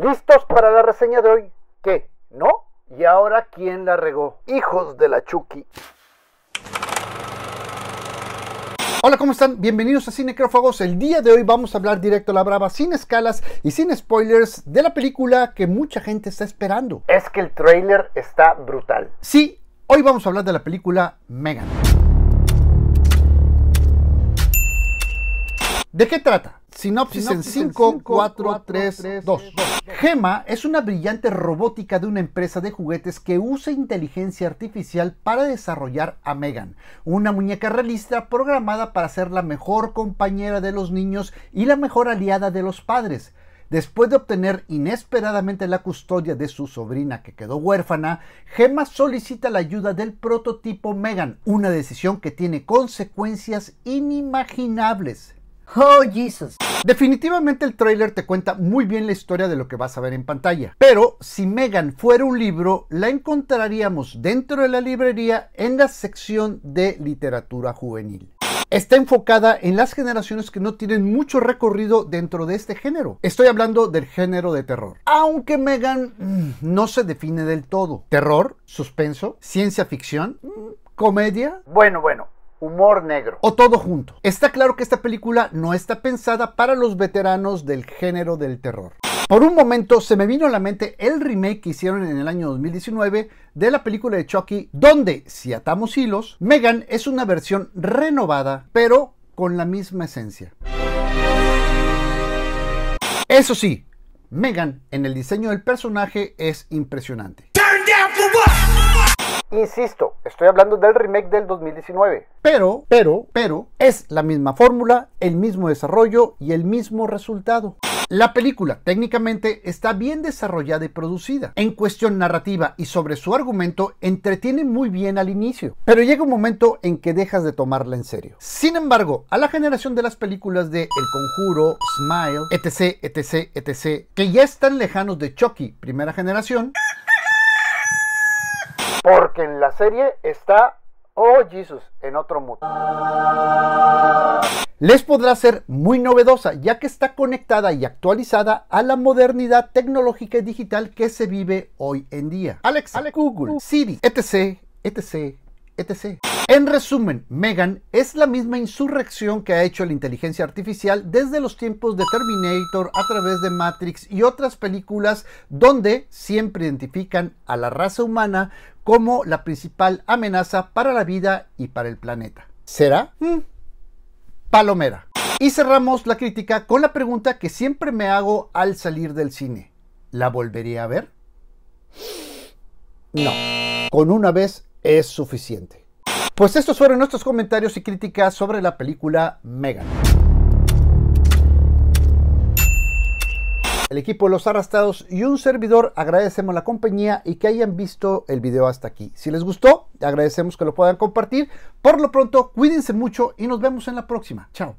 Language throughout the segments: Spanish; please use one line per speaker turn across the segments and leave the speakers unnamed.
¿Listos para la reseña de hoy? ¿Qué? ¿No? ¿Y ahora quién la regó? Hijos de la Chucky. Hola, ¿cómo están? Bienvenidos a Cinecrófagos. El día de hoy vamos a hablar directo a la brava, sin escalas y sin spoilers, de la película que mucha gente está esperando. Es que el trailer está brutal. Sí, hoy vamos a hablar de la película Megan. ¿De qué trata? Sinopsis, en 5, 4, 3, 2. Gema es una brillante robótica de una empresa de juguetes que usa inteligencia artificial para desarrollar a Megan, una muñeca realista programada para ser la mejor compañera de los niños y la mejor aliada de los padres. Después de obtener inesperadamente la custodia de su sobrina que quedó huérfana, Gemma solicita la ayuda del prototipo Megan, una decisión que tiene consecuencias inimaginables. Oh, Jesus. Definitivamente el tráiler te cuenta muy bien la historia de lo que vas a ver en pantalla, pero si Megan fuera un libro, la encontraríamos dentro de la librería en la sección de literatura juvenil está enfocada en las generaciones que no tienen mucho recorrido dentro de este género. Estoy hablando del género de terror. Aunque Megan mm, no se define del todo. Terror, suspenso, ciencia ficción, mm, comedia. Bueno, bueno, Humor negro. O todo junto. Está claro que esta película no está pensada para los veteranos del género del terror. Por un momento se me vino a la mente el remake que hicieron en el año 2019 de la película de Chucky, donde, si atamos hilos, Megan es una versión renovada, pero con la misma esencia. Eso sí, Megan en el diseño del personaje es impresionante. Insisto, Estoy hablando del remake del 2019. Pero, pero, pero, es la misma fórmula, el mismo desarrollo y el mismo resultado. La película técnicamente está bien desarrollada y producida. En cuestión narrativa y sobre su argumento, entretiene muy bien al inicio, pero llega un momento en que dejas de tomarla en serio. Sin embargo, a la generación de las películas de El Conjuro, Smile, etc, etc, etc, que ya están lejanos de Chucky, primera generación, porque en la serie está, oh Jesus, en otro mundo. Les podrá ser muy novedosa, ya que está conectada y actualizada a la modernidad tecnológica y digital que se vive hoy en día. Alex, Google, Siri, etc, etc, en resumen, Megan es la misma insurrección que ha hecho la inteligencia artificial desde los tiempos de Terminator a través de Matrix y otras películas donde siempre identifican a la raza humana como la principal amenaza para la vida y para el planeta. ¿Será? Hmm. Palomera. Y cerramos la crítica con la pregunta que siempre me hago al salir del cine. ¿La volvería a ver? No. Con una vez es suficiente. Pues estos fueron nuestros comentarios y críticas sobre la película Megan. El equipo Los Arrastrados y un servidor agradecemos la compañía y que hayan visto el video hasta aquí. Si les gustó, agradecemos que lo puedan compartir. Por lo pronto, cuídense mucho y nos vemos en la próxima. Chao.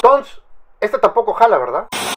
Tons, esta tampoco jala, ¿verdad?